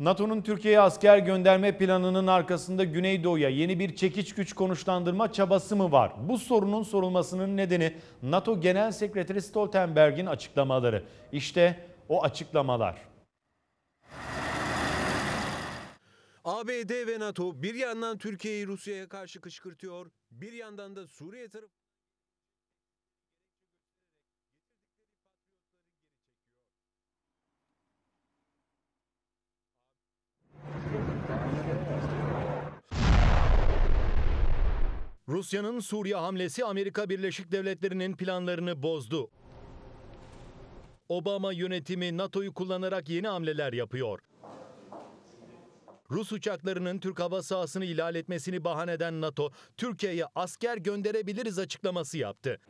NATO'nun Türkiye'ye asker gönderme planının arkasında Güneydoğu'ya yeni bir çekiç güç konuşlandırma çabası mı var? Bu sorunun sorulmasının nedeni NATO Genel Sekreteri Stoltenberg'in açıklamaları. İşte o açıklamalar. ABD ve NATO bir yandan Türkiye'yi Rusya'ya karşı kışkırtıyor, bir yandan da Suriye tarafı... Rusya'nın Suriye hamlesi Amerika Birleşik Devletleri'nin planlarını bozdu. Obama yönetimi NATO'yu kullanarak yeni hamleler yapıyor. Rus uçaklarının Türk hava sahasını ihlal etmesini bahane eden NATO, Türkiye'ye asker gönderebiliriz açıklaması yaptı.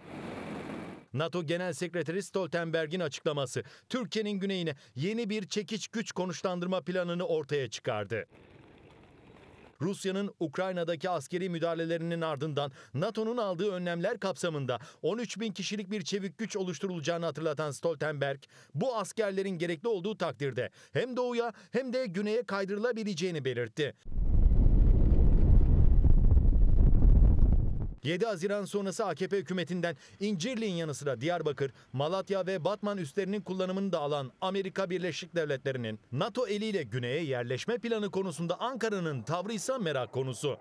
NATO Genel Sekreteri Stoltenberg'in açıklaması Türkiye'nin güneyine yeni bir çekiç güç konuşlandırma planını ortaya çıkardı. Rusya'nın Ukrayna'daki askeri müdahalelerinin ardından NATO'nun aldığı önlemler kapsamında 13 bin kişilik bir çevik güç oluşturulacağını hatırlatan Stoltenberg, bu askerlerin gerekli olduğu takdirde hem doğuya hem de güneye kaydırılabileceğini belirtti. 7 Haziran sonrası AKP hükümetinden İncirli'nin yanı sıra Diyarbakır, Malatya ve Batman üslerinin kullanımını da alan Amerika Birleşik Devletleri'nin NATO eliyle güneye yerleşme planı konusunda Ankara'nın tavrı ise merak konusu.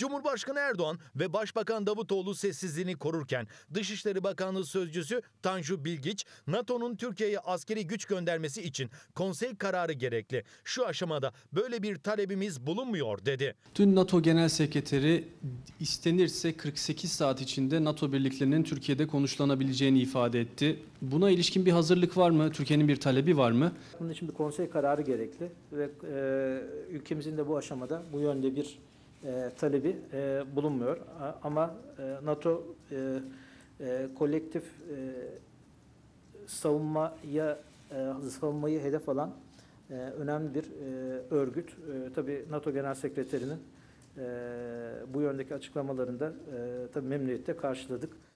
Cumhurbaşkanı Erdoğan ve Başbakan Davutoğlu sessizliğini korurken Dışişleri Bakanlığı Sözcüsü Tanju Bilgiç, NATO'nun Türkiye'ye askeri güç göndermesi için konsey kararı gerekli. Şu aşamada böyle bir talebimiz bulunmuyor dedi. Dün NATO Genel Sekreteri istenirse 48 saat içinde NATO birliklerinin Türkiye'de konuşlanabileceğini ifade etti. Buna ilişkin bir hazırlık var mı? Türkiye'nin bir talebi var mı? Bunun için bir konsey kararı gerekli ve e, ülkemizin de bu aşamada bu yönde bir e, talebi e, bulunmuyor. A, ama e, NATO e, e, kolektif e, savunmaya e, savunmayı hedef alan e, önemli bir e, örgüt. E, tabii NATO Genel Sekreterinin e, bu yöndeki açıklamalarında e, tabii memnuniyetle karşıladık.